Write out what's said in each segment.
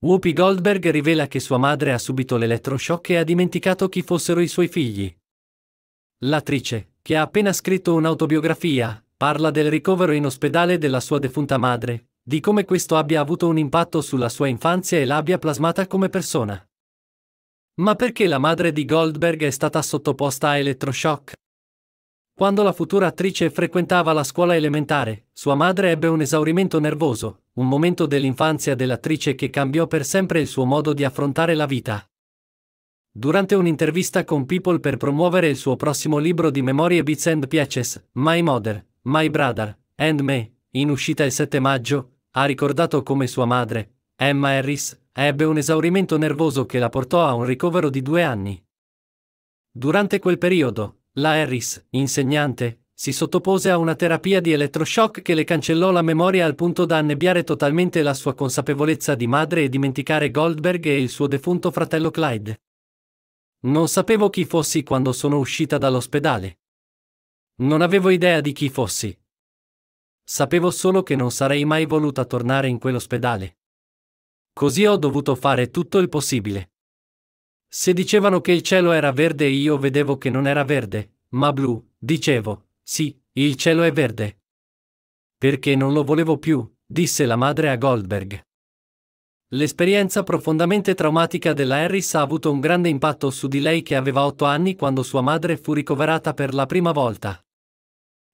Whoopi Goldberg rivela che sua madre ha subito l'elettroshock e ha dimenticato chi fossero i suoi figli. L'attrice, che ha appena scritto un'autobiografia, parla del ricovero in ospedale della sua defunta madre, di come questo abbia avuto un impatto sulla sua infanzia e l'abbia plasmata come persona. Ma perché la madre di Goldberg è stata sottoposta a elettroshock? Quando la futura attrice frequentava la scuola elementare, sua madre ebbe un esaurimento nervoso, un momento dell'infanzia dell'attrice che cambiò per sempre il suo modo di affrontare la vita. Durante un'intervista con People per promuovere il suo prossimo libro di memorie Bits and Pieces, My Mother, My Brother, and Me, in uscita il 7 maggio, ha ricordato come sua madre, Emma Harris, ebbe un esaurimento nervoso che la portò a un ricovero di due anni. Durante quel periodo, la Harris, insegnante, si sottopose a una terapia di elettroshock che le cancellò la memoria al punto da annebbiare totalmente la sua consapevolezza di madre e dimenticare Goldberg e il suo defunto fratello Clyde. Non sapevo chi fossi quando sono uscita dall'ospedale. Non avevo idea di chi fossi. Sapevo solo che non sarei mai voluta tornare in quell'ospedale. Così ho dovuto fare tutto il possibile. Se dicevano che il cielo era verde e io vedevo che non era verde, ma blu, dicevo, sì, il cielo è verde. Perché non lo volevo più, disse la madre a Goldberg. L'esperienza profondamente traumatica della Harris ha avuto un grande impatto su di lei che aveva otto anni quando sua madre fu ricoverata per la prima volta.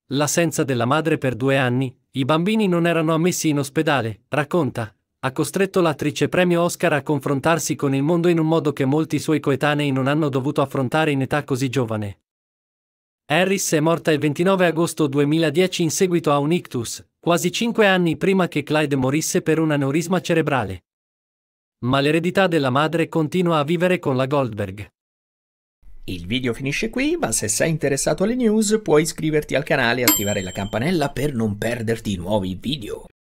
L'assenza della madre per due anni, i bambini non erano ammessi in ospedale, racconta, ha costretto l'attrice premio Oscar a confrontarsi con il mondo in un modo che molti suoi coetanei non hanno dovuto affrontare in età così giovane. Harris è morta il 29 agosto 2010 in seguito a un ictus, quasi cinque anni prima che Clyde morisse per un aneurisma cerebrale. Ma l'eredità della madre continua a vivere con la Goldberg. Il video finisce qui, ma se sei interessato alle news puoi iscriverti al canale e attivare la campanella per non perderti nuovi video.